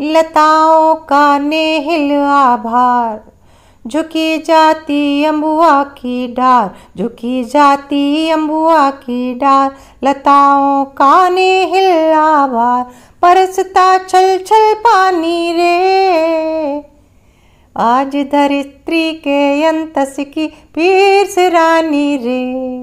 लताओं का नेहिल आभार झुकी जाती अम्बुआ की डार झुकी जाती अम्बुआ की डार लताओं का नेहिल आभार परसता छल छल पानी रे आज धरित्री के अंतस की पीर रानी रे